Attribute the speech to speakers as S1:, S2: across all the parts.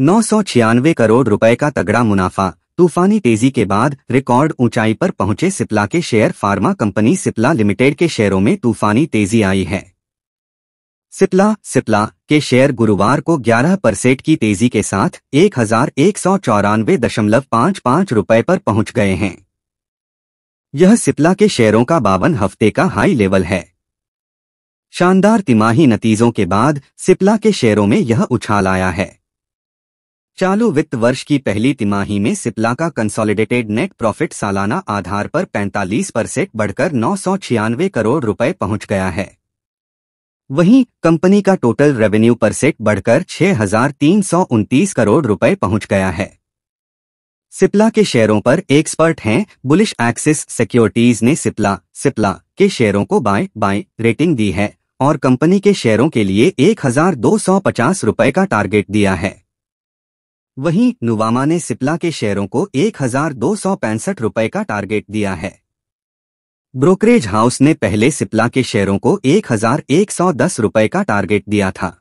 S1: नौ करोड़ रुपए का तगड़ा मुनाफा तूफानी तेजी के बाद रिकॉर्ड ऊंचाई पर पहुंचे सिप्ला के share pharma company Cipla limited के शेयरों में तूफानी तेजी आई है सिप्ला सिप्ला के शेयर गुरुवार को 11 परसेंट की तेजी के साथ एक हजार एक सौ चौरानवे दशमलव पाँच पाँच रुपये पर पहुंच गए हैं यह सिप्ला के शेयरों का बावन हफ्ते का हाई लेवल है शानदार तिमाही नतीजों के बाद सिप्ला के शेयरों में यह उछाल आया है चालू वित्त वर्ष की पहली तिमाही में सिप्ला का कंसोलिडेटेड नेट प्रॉफिट सालाना आधार पर 45 परसेंट बढ़कर नौ करोड़ रुपए पहुंच गया है वहीं कंपनी का टोटल रेवेन्यू परसेंट बढ़कर छह करोड़ रुपए पहुंच गया है सिप्ला के शेयरों पर एक्सपर्ट हैं बुलिश एक्सिस सिक्योरिटीज ने सिप्ला सिप्ला के शेयरों को बाय बाय रेटिंग दी है और कंपनी के शेयरों के लिए एक हजार रुपए का टारगेट दिया है वहीं नुवामा ने सिप्ला के शेयरों को एक रुपए का टारगेट दिया है ब्रोकरेज हाउस ने पहले सिप्ला के शेयरों को एक रुपए का टारगेट दिया था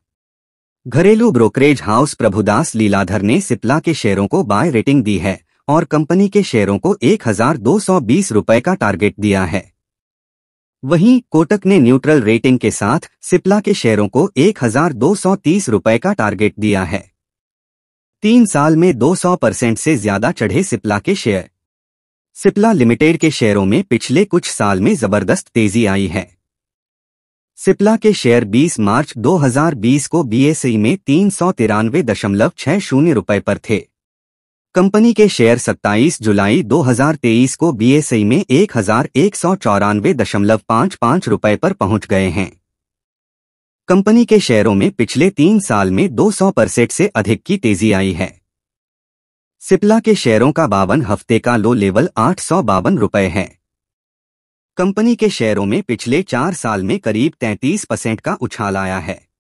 S1: घरेलू ब्रोकरेज हाउस प्रभुदास लीलाधर ने सिप्ला के शेयरों को बाय रेटिंग दी है और कंपनी के शेयरों को एक रुपए का टारगेट दिया है वहीं कोटक ने न्यूट्रल रेटिंग के साथ सिप्ला के शेयरों को एक रुपए का टारगेट दिया है तीन साल में 200 परसेंट से ज्यादा चढ़े सिप्ला के शेयर सिप्ला लिमिटेड के शेयरों में पिछले कुछ साल में जबरदस्त तेजी आई है सिप्ला के शेयर 20 मार्च 2020 को बीएसई e में तीन सौ तिरानवे दशमलव छह शून्य रुपये पर थे कंपनी के शेयर 27 जुलाई 2023 को बीएसई e में एक हजार एक सौ चौरानवे दशमलव पाँच पाँच रुपये पर पहुंच गए हैं कंपनी के शेयरों में पिछले तीन साल में 200 परसेंट से अधिक की तेजी आई है सिप्ला के शेयरों का बावन हफ्ते का लो लेवल आठ सौ बावन रुपये है कंपनी के शेयरों में पिछले चार साल में करीब 33 परसेंट का उछाल आया है